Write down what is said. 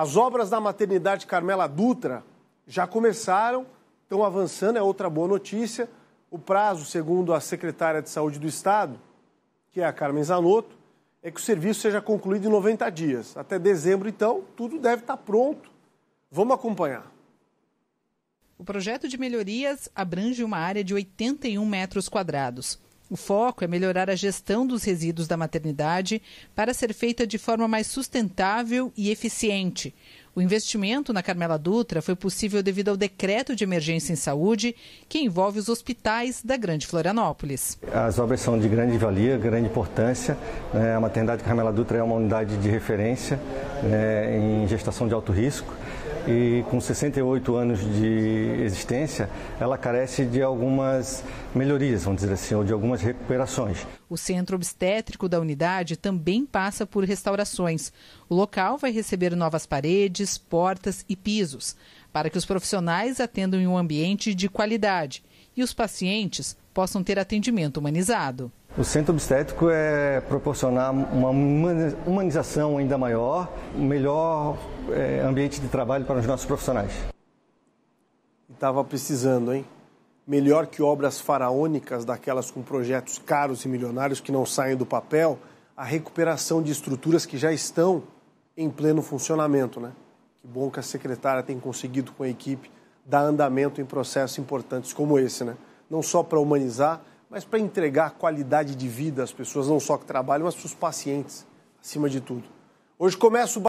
As obras da maternidade Carmela Dutra já começaram, estão avançando, é outra boa notícia. O prazo, segundo a secretária de Saúde do Estado, que é a Carmen Zanotto, é que o serviço seja concluído em 90 dias. Até dezembro, então, tudo deve estar pronto. Vamos acompanhar. O projeto de melhorias abrange uma área de 81 metros quadrados. O foco é melhorar a gestão dos resíduos da maternidade para ser feita de forma mais sustentável e eficiente, o investimento na Carmela Dutra foi possível devido ao decreto de emergência em saúde, que envolve os hospitais da Grande Florianópolis. As obras são de grande valia, grande importância. Né? A maternidade Carmela Dutra é uma unidade de referência né, em gestação de alto risco e com 68 anos de existência, ela carece de algumas melhorias, vamos dizer assim, ou de algumas recuperações. O centro obstétrico da unidade também passa por restaurações. O local vai receber novas paredes, portas e pisos, para que os profissionais atendam em um ambiente de qualidade e os pacientes possam ter atendimento humanizado. O centro obstétrico é proporcionar uma humanização ainda maior, um melhor é, ambiente de trabalho para os nossos profissionais. Estava precisando, hein? melhor que obras faraônicas, daquelas com projetos caros e milionários que não saem do papel, a recuperação de estruturas que já estão em pleno funcionamento, né? Que bom que a secretária tem conseguido com a equipe dar andamento em processos importantes como esse, né? Não só para humanizar, mas para entregar qualidade de vida às pessoas, não só que trabalham, mas para os pacientes, acima de tudo. Hoje começa o